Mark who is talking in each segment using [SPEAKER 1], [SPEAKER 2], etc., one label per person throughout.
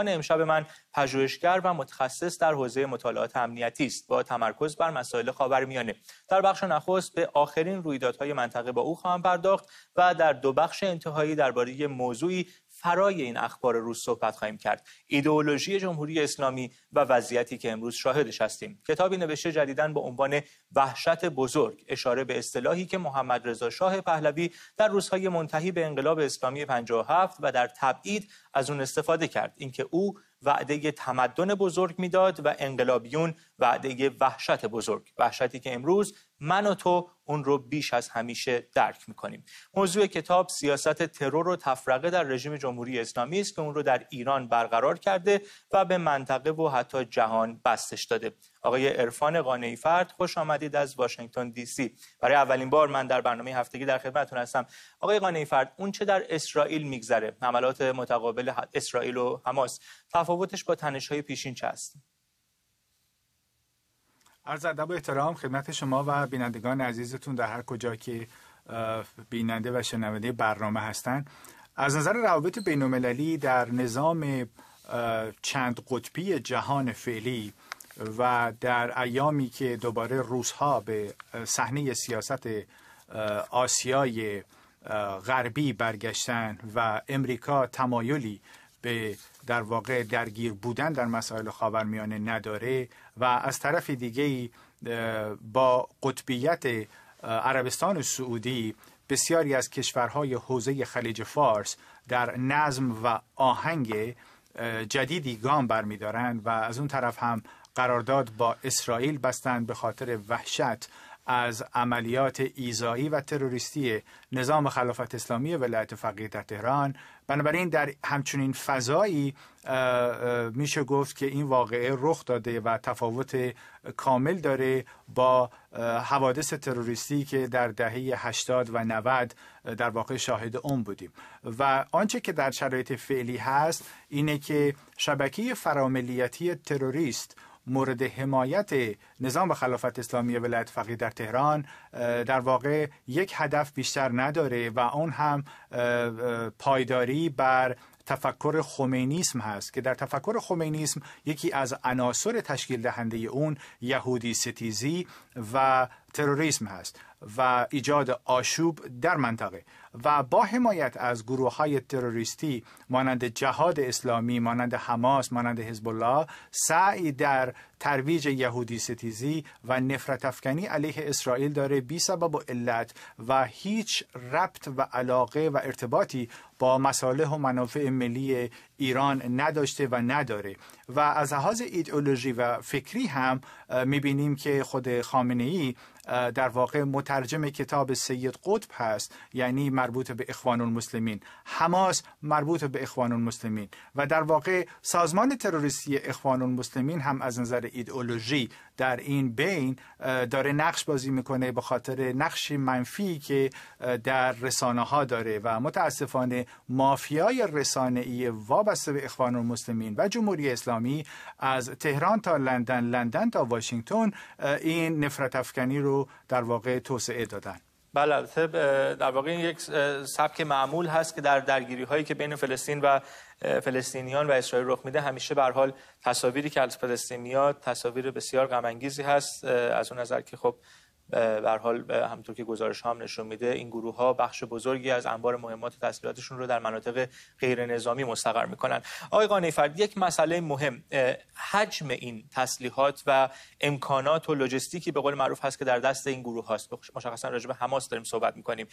[SPEAKER 1] مهمان امشب من پژوهشگر و متخصص در حوزه مطالعات امنیتی است با تمرکز بر مسائل خاورمیانه در بخش نخست به آخرین رویدادهای منطقه با او خواهم پرداخت و در دو بخش انتهایی درباره موضوعی فرای این اخبار روز صحبت خواهیم کرد ایدئولوژی جمهوری اسلامی و وضعیتی که امروز شاهدش هستیم کتابی نوشته جدیدن با عنوان وحشت بزرگ اشاره به اصطلاحی که محمد رضا شاه پهلوی در روزهای منتهی به انقلاب اسلامی 57 و در تبعید از اون استفاده کرد اینکه او وعده تمدن بزرگ میداد و انقلابیون وعده وحشت بزرگ وحشتی که امروز من و تو اون رو بیش از همیشه درک میکنیم موضوع کتاب سیاست ترور و تفرقه در رژیم جمهوری اسلامی است که اون رو در ایران برقرار کرده و به منطقه و حتی جهان بستش داده آقای عرفان قانعی فرد خوش آمدید از واشنگتن دی سی برای اولین بار من در برنامه هفتگی در خدمتتون هستم آقای قانعی فرد اون چه در اسرائیل میگذره حملات متقابل اسرائیل و حماس تفاوتش با های پیشین چه است؟
[SPEAKER 2] عرض ادب و احترام خدمت شما و بینندگان عزیزتون در هر کجا که بیننده و شنونده برنامه هستند از نظر روابط بین‌المللی در نظام چند قطبی جهان فعلی و در ایامی که دوباره روزها به صحنه سیاست آسیای غربی برگشتن و امریکا تمایلی به در واقع درگیر بودن در مسائل خاورمیانه نداره و از طرف دیگه با قطبیت عربستان سعودی بسیاری از کشورهای حوزه خلیج فارس در نظم و آهنگ جدیدی گام برمیدارند و از اون طرف هم قرارداد با اسرائیل بستند به خاطر وحشت از عملیات ایزایی و تروریستی نظام خلافت اسلامی ولایت فقیه در تهران بنابراین در همچنین فضایی میشه گفت که این واقعه رخ داده و تفاوت کامل داره با حوادث تروریستی که در دهه 80 و 90 در واقع شاهد اون بودیم و آنچه که در شرایط فعلی هست اینه که شبکه فراملیتی تروریست مورد حمایت نظام خلافت اسلامی ولایت فقیه در تهران در واقع یک هدف بیشتر نداره و اون هم پایداری بر تفکر خمینیسم هست که در تفکر خمینیسم یکی از عناصر تشکیل دهنده اون یهودی ستیزی و تروریسم هست و ایجاد آشوب در منطقه و با حمایت از گروه های تروریستی مانند جهاد اسلامی مانند حماس مانند حزب الله سعی در ترویج یهودی ستیزی و نفرت افکنی علیه اسرائیل داره بی سبب و علت و هیچ ربط و علاقه و ارتباطی با مصالح و منافع ملی ایران نداشته و نداره و از لحاظ ایدئولوژی و فکری هم میبینیم که خود خامنه ای در واقع مترجم کتاب سید قطب هست یعنی مربوط به اخوان المسلمین حماس مربوط به اخوان المسلمین و در واقع سازمان تروریستی اخوان المسلمین هم از نظر ایدئولوژی در این بین داره نقش بازی میکنه به خاطر نقش منفی که در رسانه ها داره و متاسفانه مافیای رسانه ای وابسته به اخوان المسلمین و جمهوری اسلامی از تهران تا لندن لندن تا واشنگتن این نفرت افکنی رو در واقع توسعه دادن
[SPEAKER 1] بله البته در واقع این یک سبک معمول هست که در درگیری هایی که بین فلسطین و فلسطینیان و اسرائیل رخ میده همیشه به حال تصاویری که از فلسطین تصاویر بسیار غم هست از اون نظر که خب بر حال همونطور که گزارش هم نشون میده این گروه ها بخش بزرگی از انبار مهمات و تسلیحاتشون رو در مناطق غیر نظامی مستقر میکنن آقای قانی فرد یک مسئله مهم حجم این تسلیحات و امکانات و لوجستیکی به قول معروف هست که در دست این گروه هاست مشخصا راجع به حماس داریم صحبت میکنیم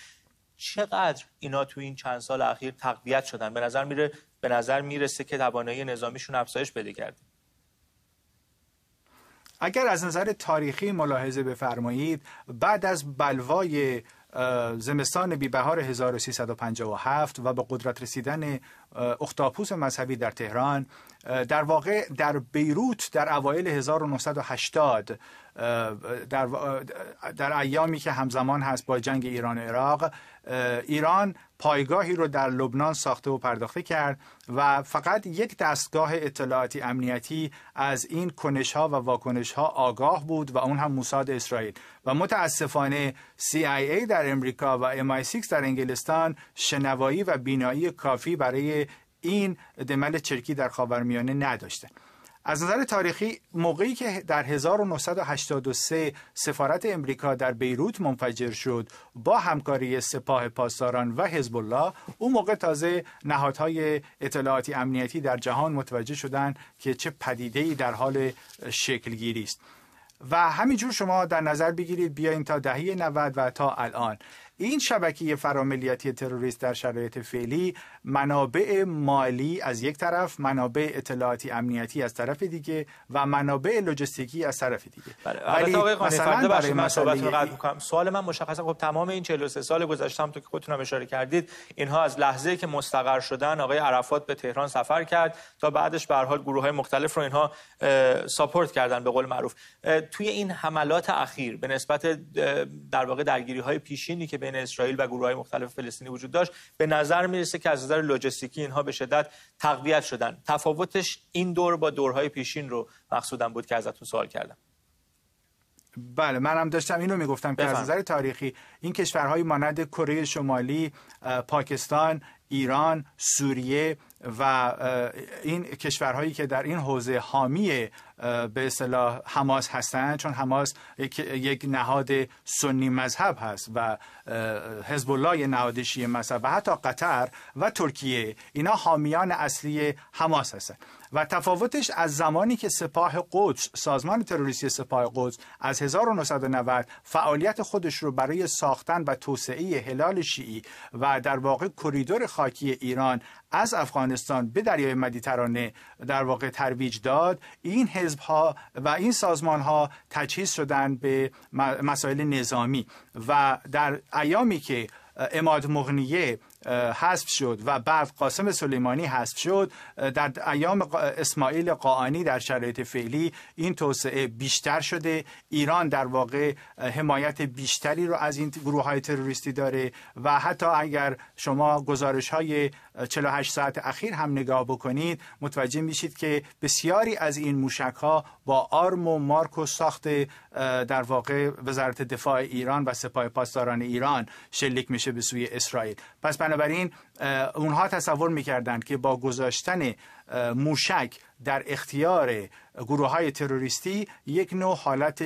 [SPEAKER 1] چقدر اینا تو این چند سال اخیر تقویت شدن به نظر میره به نظر میرسه که توانایی نظامیشون افزایش بده کرده
[SPEAKER 2] اگر از نظر تاریخی ملاحظه بفرمایید بعد از بلوای زمستان بیبهار 1357 و به قدرت رسیدن اختاپوس مذهبی در تهران در واقع در بیروت در اوایل 1980 در, در ایامی که همزمان هست با جنگ ایران و عراق ایران پایگاهی رو در لبنان ساخته و پرداخته کرد و فقط یک دستگاه اطلاعاتی امنیتی از این کنش ها و واکنش ها آگاه بود و اون هم موساد اسرائیل و متاسفانه CIA در امریکا و MI6 در انگلستان شنوایی و بینایی کافی برای این دمل چرکی در خاورمیانه نداشته از نظر تاریخی موقعی که در 1983 سفارت امریکا در بیروت منفجر شد با همکاری سپاه پاسداران و حزب الله اون موقع تازه نهادهای اطلاعاتی امنیتی در جهان متوجه شدند که چه پدیده‌ای در حال شکلگیری است و همینجور شما در نظر بگیرید بیاین تا دهه 90 و تا الان این شبکه فراملیتی تروریست در شرایط فعلی منابع مالی از یک طرف منابع اطلاعاتی امنیتی از طرف دیگه و منابع لوجستیکی از طرف دیگه بله، ولی مثلا برای مسئله
[SPEAKER 1] سوال من مشخصا خب تمام این 43 سال گذشته تو که خودتون هم اشاره کردید اینها از لحظه که مستقر شدن آقای عرفات به تهران سفر کرد تا بعدش به حال گروه های مختلف رو اینها ساپورت کردن به قول معروف توی این حملات اخیر به نسبت در واقع درگیری های پیشینی که بین اسرائیل و گروه های مختلف فلسطینی وجود داشت به نظر میرسه که از نظر لوجستیکی اینها به شدت تقویت شدن تفاوتش این دور با دورهای پیشین رو مقصودم بود که ازتون سوال کردم
[SPEAKER 2] بله هم داشتم اینو میگفتم که از نظر تاریخی این کشورهای مانند کره شمالی پاکستان ایران سوریه و این کشورهایی که در این حوزه حامی به اصطلاح حماس هستند چون حماس یک نهاد سنی مذهب هست و حزب الله نهاد شیعه مذهب و حتی قطر و ترکیه اینا حامیان اصلی حماس هستند و تفاوتش از زمانی که سپاه قدس سازمان تروریستی سپاه قدس از 1990 فعالیت خودش رو برای ساختن و توسعه هلال شیعی و در واقع کریدور خاکی ایران از افغانستان به دریای مدیترانه در واقع ترویج داد این حزب ها و این سازمان ها تجهیز شدند به مسائل نظامی و در ایامی که اماد مغنیه حذف شد و بعد قاسم سلیمانی حذف شد در ایام اسماعیل قاعانی در شرایط فعلی این توسعه بیشتر شده ایران در واقع حمایت بیشتری رو از این گروه های تروریستی داره و حتی اگر شما گزارش های 48 ساعت اخیر هم نگاه بکنید متوجه میشید که بسیاری از این موشک ها با آرم و مارک و ساخت در واقع وزارت دفاع ایران و سپاه پاسداران ایران شلیک میشه به سوی اسرائیل پس بنابراین اونها تصور میکردند که با گذاشتن موشک در اختیار گروه تروریستی یک نوع حالت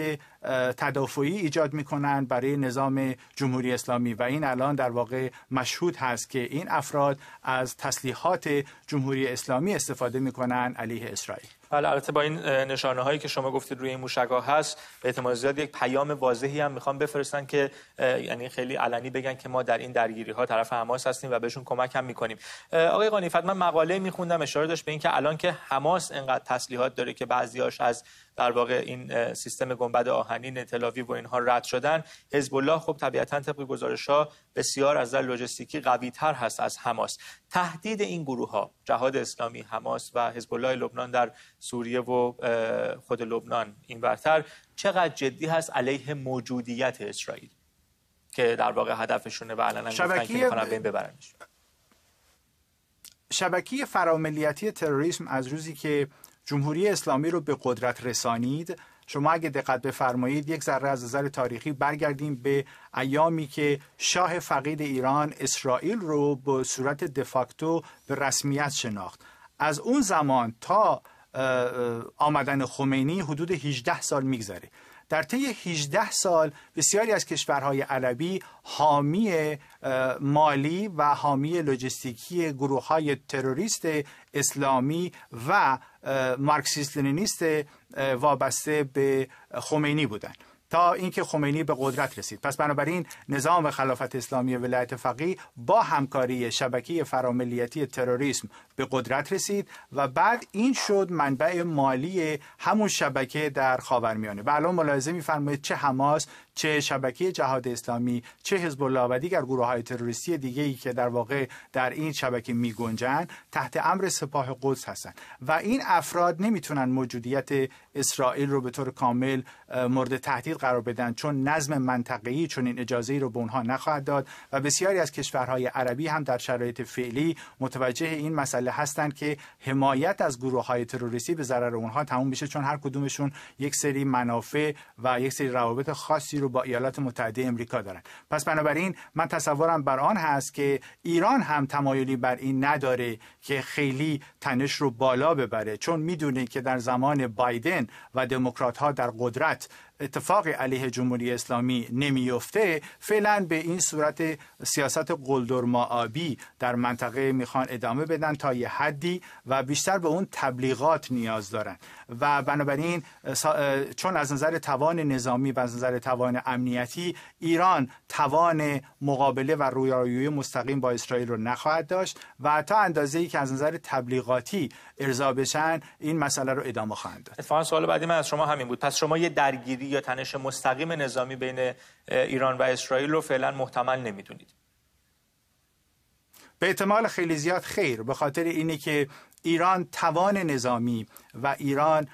[SPEAKER 2] تدافعی ایجاد کنند برای نظام جمهوری اسلامی و این الان در واقع مشهود هست که این افراد از تسلیحات جمهوری اسلامی استفاده میکنند علیه اسرائیل
[SPEAKER 1] بله البته با این نشانه هایی که شما گفتید روی این موشک هست به احتمال زیاد یک پیام واضحی هم میخوام بفرستن که یعنی خیلی علنی بگن که ما در این درگیری ها طرف حماس هستیم و بهشون کمک هم میکنیم آقای قانیفت من مقاله میخوندم اشاره داشت به اینکه الان که حماس اینقدر تسلیحات داره که بعضیاش از در واقع این سیستم گنبد آهنین تلاوی و اینها رد شدن حزب الله خب طبیعتا طبق گزارش ها بسیار از نظر لوجستیکی قوی تر هست از حماس تهدید این گروه ها جهاد اسلامی حماس و حزب الله لبنان در سوریه و خود لبنان این برتر چقدر جدی هست علیه موجودیت اسرائیل که در واقع هدفشونه و علنا میخوان که ببرنش
[SPEAKER 2] شبکی فراملیتی تروریسم از روزی که جمهوری اسلامی رو به قدرت رسانید شما اگه دقت بفرمایید یک ذره از نظر تاریخی برگردیم به ایامی که شاه فقید ایران اسرائیل رو به صورت دفاکتو به رسمیت شناخت از اون زمان تا آمدن خمینی حدود 18 سال میگذره در طی 18 سال بسیاری از کشورهای عربی حامی مالی و حامی لوجستیکی گروه های تروریست اسلامی و مارکسیست لنینیست وابسته به خمینی بودند تا اینکه خمینی به قدرت رسید پس بنابراین نظام خلافت اسلامی ولایت فقیه با همکاری شبکه فراملیتی تروریسم به قدرت رسید و بعد این شد منبع مالی همون شبکه در خاورمیانه و الان ملاحظه میفرمایید چه حماس چه شبکه جهاد اسلامی چه حزب الله و دیگر گروه های تروریستی دیگه ای که در واقع در این شبکه می گنجن تحت امر سپاه قدس هستند و این افراد نمیتونن موجودیت اسرائیل رو به طور کامل مورد تهدید قرار بدن چون نظم ای چون این اجازه ای رو به اونها نخواهد داد و بسیاری از کشورهای عربی هم در شرایط فعلی متوجه این مسئله هستند که حمایت از گروه های تروریستی به ضرر اونها تموم میشه چون هر کدومشون یک سری منافع و یک سری روابط خاصی رو با ایالات متحده امریکا دارن پس بنابراین من تصورم بر آن هست که ایران هم تمایلی بر این نداره که خیلی تنش رو بالا ببره چون میدونه که در زمان بایدن و دموکرات ها در قدرت اتفاق علیه جمهوری اسلامی نمیفته فعلا به این صورت سیاست قلدرما آبی در منطقه میخوان ادامه بدن تا یه حدی و بیشتر به اون تبلیغات نیاز دارن و بنابراین چون از نظر توان نظامی و از نظر توان امنیتی ایران توان مقابله و رویارویی مستقیم با اسرائیل رو نخواهد داشت و تا اندازه ای که از نظر تبلیغاتی ارضا بشن این مسئله رو ادامه خواهند
[SPEAKER 1] داد. سوال بعدی من از شما همین بود. پس شما یه درگیری یا تنش مستقیم نظامی بین ایران و اسرائیل رو فعلا محتمل نمیدونید
[SPEAKER 2] به احتمال خیلی زیاد خیر به خاطر اینه که ایران توان نظامی و ایران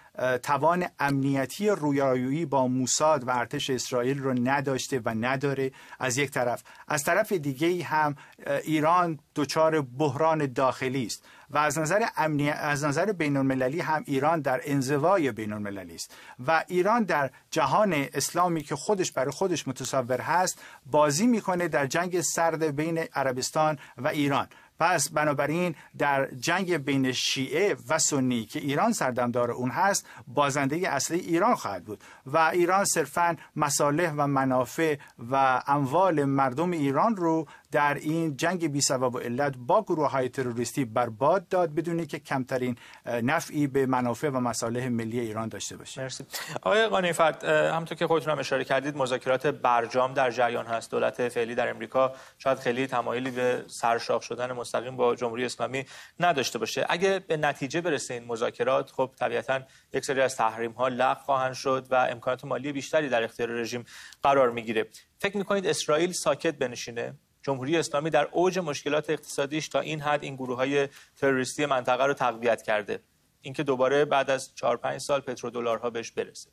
[SPEAKER 2] توان امنیتی رویارویی با موساد و ارتش اسرائیل رو نداشته و نداره از یک طرف از طرف دیگه هم ایران دچار بحران داخلی است و از نظر امنی... از نظر بین المللی هم ایران در انزوای بین المللی است و ایران در جهان اسلامی که خودش برای خودش متصور هست بازی میکنه در جنگ سرد بین عربستان و ایران پس بنابراین در جنگ بین شیعه و سنی که ایران سردمدار اون هست بازنده اصلی ایران خواهد بود و ایران صرفا مصالح و منافع و اموال مردم ایران رو در این جنگ بی سبب و علت با گروه های تروریستی بر داد بدونی که کمترین نفعی به منافع و مصالح ملی ایران داشته باشه مرسی
[SPEAKER 1] آقای قانی همونطور که خودتون هم اشاره کردید مذاکرات برجام در جریان هست دولت فعلی در امریکا شاید خیلی تمایلی به سرشاخ شدن مستقیم با جمهوری اسلامی نداشته باشه اگه به نتیجه برسه این مذاکرات خب طبیعتا یک سری از تحریم ها لغو خواهند شد و امکانات مالی بیشتری در اختیار رژیم قرار میگیره فکر میکنید اسرائیل ساکت بنشینه جمهوری اسلامی در اوج مشکلات اقتصادیش تا این حد این گروه های تروریستی منطقه رو تقویت کرده اینکه دوباره بعد از 4 پنج سال پترودلارها بهش برسه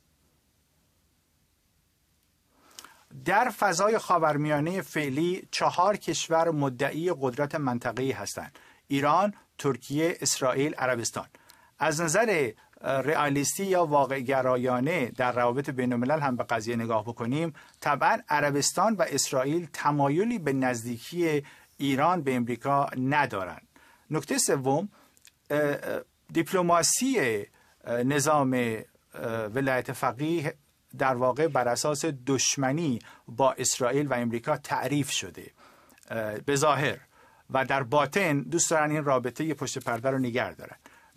[SPEAKER 2] در فضای خاورمیانه فعلی چهار کشور مدعی قدرت منطقه‌ای هستند ایران، ترکیه، اسرائیل، عربستان. از نظر رئالیستی یا واقعگرایانه در روابط بین الملل هم به قضیه نگاه بکنیم طبعا عربستان و اسرائیل تمایلی به نزدیکی ایران به امریکا ندارند نکته سوم دیپلماسی نظام ولایت فقیه در واقع بر اساس دشمنی با اسرائیل و امریکا تعریف شده به ظاهر و در باطن دوست دارن این رابطه پشت پرده رو نگه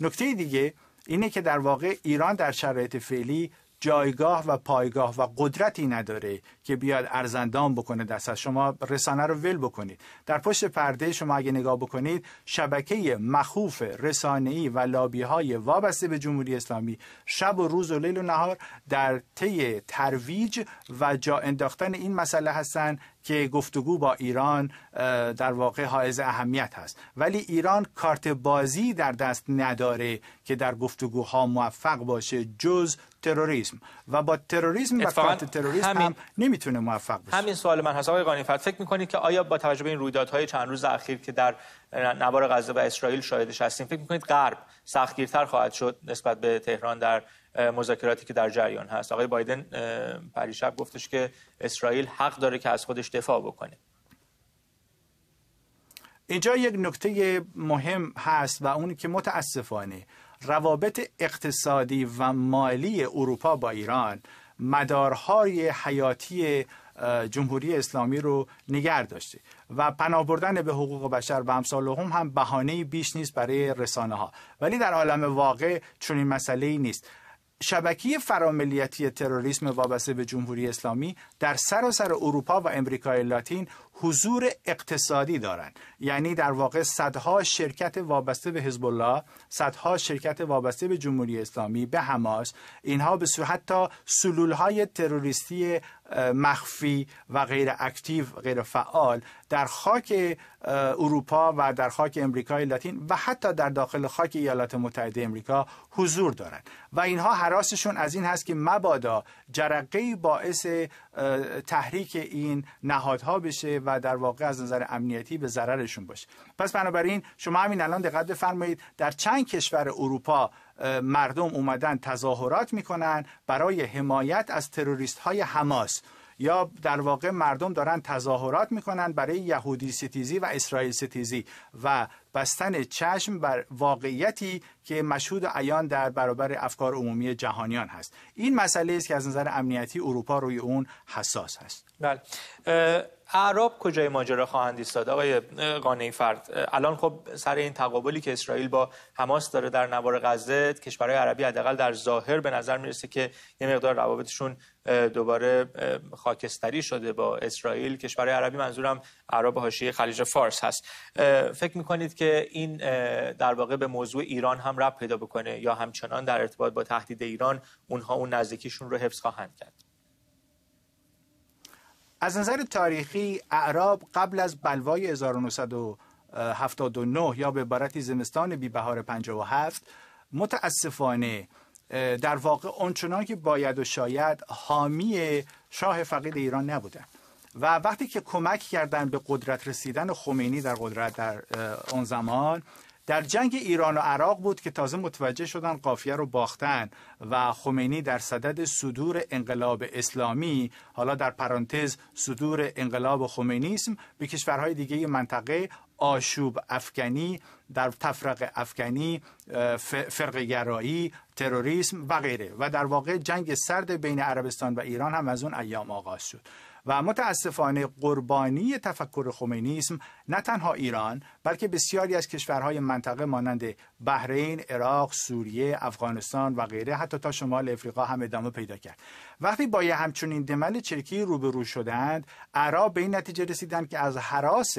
[SPEAKER 2] نکته دیگه اینه که در واقع ایران در شرایط فعلی جایگاه و پایگاه و قدرتی نداره که بیاد ارزندان بکنه دست از شما رسانه رو ول بکنید در پشت پرده شما اگه نگاه بکنید شبکه مخوف رسانه‌ای و لابی های وابسته به جمهوری اسلامی شب و روز و لیل و نهار در طی ترویج و جا انداختن این مسئله هستند که گفتگو با ایران در واقع حائز اهمیت هست ولی ایران کارت بازی در دست نداره که در گفتگوها موفق باشه جز تروریسم و با تروریسم و کارت تروریسم هم نمیتونه موفق
[SPEAKER 1] بشه همین سوال من هست آقای قانی فکر میکنید که آیا با توجه به این رویدادهای چند روز اخیر که در نوار غزه و اسرائیل شاهدش هستیم فکر میکنید غرب سختگیرتر خواهد شد نسبت به تهران در مذاکراتی که در جریان هست آقای بایدن پریشب گفتش که اسرائیل حق داره که از خودش دفاع بکنه
[SPEAKER 2] اینجا یک نکته مهم هست و اون که متاسفانه روابط اقتصادی و مالی اروپا با ایران مدارهای حیاتی جمهوری اسلامی رو نگر داشته و پناه بردن به حقوق بشر و امثالهم هم بهانه بیش نیست برای رسانه ها ولی در عالم واقع چنین مسئله ای نیست شبکی فراملیتی تروریسم وابسته به جمهوری اسلامی در سراسر سر اروپا و امریکای لاتین حضور اقتصادی دارند یعنی در واقع صدها شرکت وابسته به حزب الله صدها شرکت وابسته به جمهوری اسلامی به حماس اینها به صورت حتی سلولهای تروریستی مخفی و غیر اکتیو غیر فعال در خاک اروپا و در خاک امریکای لاتین و حتی در داخل خاک ایالات متحده امریکا حضور دارند و اینها حراسشون از این هست که مبادا جرقه باعث تحریک این نهادها بشه و در واقع از نظر امنیتی به ضررشون باشه پس بنابراین شما همین الان دقت بفرمایید در چند کشور اروپا مردم اومدن تظاهرات میکنن برای حمایت از تروریست های حماس یا در واقع مردم دارن تظاهرات میکنن برای یهودی ستیزی و اسرائیل ستیزی و بستن چشم بر واقعیتی که مشهود عیان در برابر افکار عمومی جهانیان هست این مسئله است که از نظر امنیتی اروپا روی اون حساس هست
[SPEAKER 1] بله اعراب کجای ماجرا خواهند ایستاد آقای قانعی فرد الان خب سر این تقابلی که اسرائیل با حماس داره در نوار غزه کشورهای عربی حداقل در ظاهر به نظر میرسه که یه مقدار روابطشون دوباره خاکستری شده با اسرائیل کشورهای عربی منظورم عرب حاشیه خلیج فارس هست فکر میکنید که این در واقع به موضوع ایران هم رب پیدا بکنه یا همچنان در ارتباط با تهدید ایران اونها اون نزدیکیشون رو حفظ خواهند کرد
[SPEAKER 2] از نظر تاریخی اعراب قبل از بلوای 1979 یا به عبارتی زمستان بی بهار 57 متاسفانه در واقع اونچنان که باید و شاید حامی شاه فقید ایران نبودن و وقتی که کمک کردن به قدرت رسیدن خمینی در قدرت در اون زمان در جنگ ایران و عراق بود که تازه متوجه شدن قافیه رو باختن و خمینی در صدد صدور انقلاب اسلامی حالا در پرانتز صدور انقلاب خمینیسم به کشورهای دیگه منطقه آشوب افغانی در تفرق افغانی فرقگرایی تروریسم و غیره و در واقع جنگ سرد بین عربستان و ایران هم از اون ایام آغاز شد و متاسفانه قربانی تفکر خمینیسم نه تنها ایران بلکه بسیاری از کشورهای منطقه مانند بحرین، عراق، سوریه، افغانستان و غیره حتی تا شمال افریقا هم ادامه پیدا کرد. وقتی با یه همچنین دمل چرکی روبرو شدند، عرب به این نتیجه رسیدند که از حراس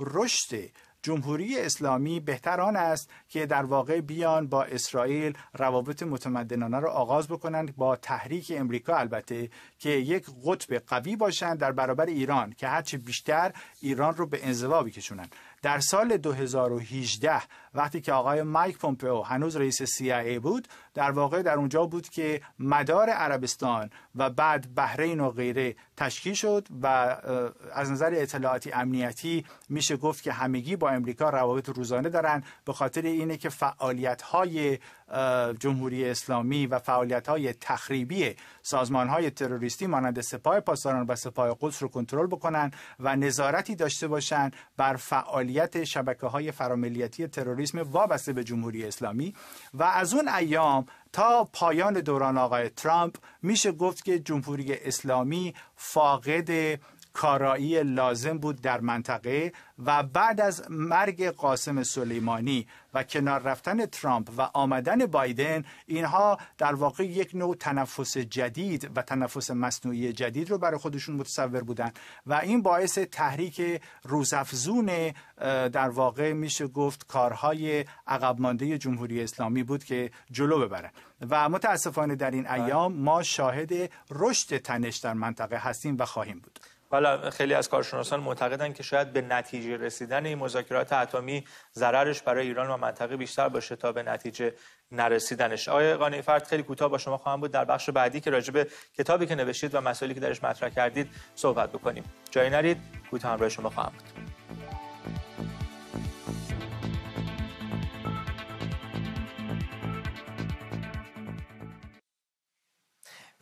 [SPEAKER 2] رشد جمهوری اسلامی بهتر آن است که در واقع بیان با اسرائیل روابط متمدنانه را آغاز بکنند با تحریک امریکا البته که یک قطب قوی باشند در برابر ایران که هرچه بیشتر ایران رو به انزوا بکشونند در سال 2018 وقتی که آقای مایک پومپئو هنوز رئیس CIA بود در واقع در اونجا بود که مدار عربستان و بعد بحرین و غیره تشکیل شد و از نظر اطلاعاتی امنیتی میشه گفت که همگی با امریکا روابط روزانه دارن به خاطر اینه که فعالیت های جمهوری اسلامی و فعالیت های تخریبی سازمان های تروریستی مانند سپاه پاسداران و سپاه قدس رو کنترل بکنن و نظارتی داشته باشن بر فعالیت شبکه های فراملیتی تروریسم وابسته به جمهوری اسلامی و از اون ایام تا پایان دوران آقای ترامپ میشه گفت که جمهوری اسلامی فاقد کارایی لازم بود در منطقه و بعد از مرگ قاسم سلیمانی و کنار رفتن ترامپ و آمدن بایدن اینها در واقع یک نوع تنفس جدید و تنفس مصنوعی جدید رو برای خودشون متصور بودند و این باعث تحریک روزافزون در واقع میشه گفت کارهای عقب مانده جمهوری اسلامی بود که جلو ببرن و متاسفانه در این بله. ایام ما شاهد رشد تنش در منطقه هستیم و خواهیم بود
[SPEAKER 1] حالا خیلی از کارشناسان معتقدند که شاید به نتیجه رسیدن این مذاکرات اتمی ضررش برای ایران و منطقه بیشتر باشه تا به نتیجه نرسیدنش آقای قانعی فرد خیلی کوتاه با شما خواهم بود در بخش بعدی که راجع کتابی که نوشتید و مسائلی که درش مطرح کردید صحبت بکنیم جایی نرید کوتاه همراه شما خواهم بود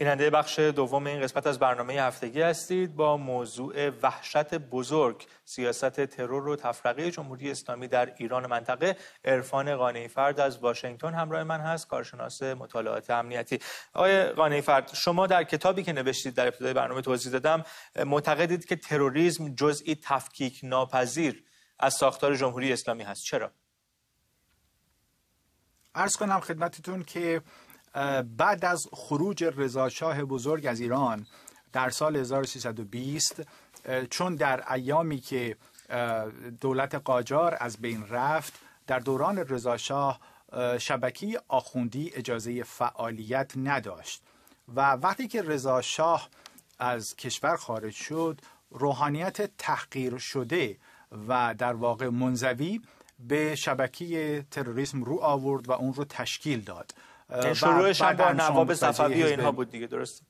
[SPEAKER 1] بیننده بخش دوم این قسمت از برنامه هفتگی هستید با موضوع وحشت بزرگ سیاست ترور و تفرقه جمهوری اسلامی در ایران و منطقه عرفان قانعی فرد از واشنگتن همراه من هست کارشناس مطالعات امنیتی آقای قانعی فرد شما در کتابی که نوشتید در ابتدای برنامه توضیح دادم معتقدید که تروریسم جزئی تفکیک ناپذیر از ساختار جمهوری اسلامی هست چرا
[SPEAKER 2] عرض کنم خدمتتون که بعد از خروج رضاشاه بزرگ از ایران در سال 1320 چون در ایامی که دولت قاجار از بین رفت در دوران رضاشاه شبکی آخوندی اجازه فعالیت نداشت و وقتی که رضاشاه از کشور خارج شد روحانیت تحقیر شده و در واقع منزوی به شبکی تروریسم رو آورد و اون رو تشکیل داد شروعش هم با نواب صفوی و اینها بود دیگه درسته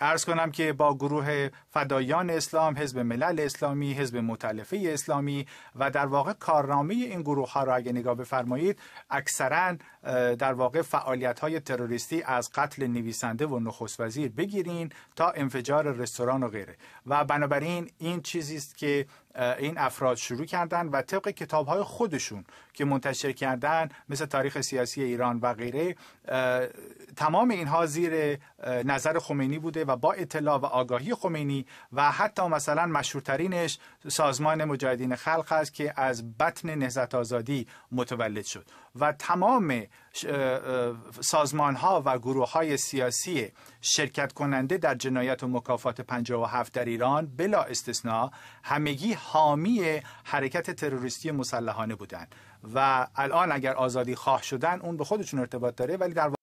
[SPEAKER 2] ارز کنم که با گروه فدایان اسلام، حزب ملل اسلامی، حزب متلفه اسلامی و در واقع کارنامه این گروه ها را اگه نگاه بفرمایید اکثرا در واقع فعالیت های تروریستی از قتل نویسنده و نخست وزیر بگیرین تا انفجار رستوران و غیره و بنابراین این چیزی است که این افراد شروع کردن و طبق کتاب های خودشون که منتشر کردن مثل تاریخ سیاسی ایران و غیره تمام اینها زیر نظر خمینی بوده و با اطلاع و آگاهی خمینی و حتی مثلا مشهورترینش سازمان مجاهدین خلق است که از بطن نهزت آزادی متولد شد و تمام سازمان ها و گروه های سیاسی شرکت کننده در جنایت و مکافات 57 در ایران بلا استثناء همگی حامی حرکت تروریستی مسلحانه بودند و الان اگر آزادی خواه شدن اون به خودشون ارتباط داره ولی در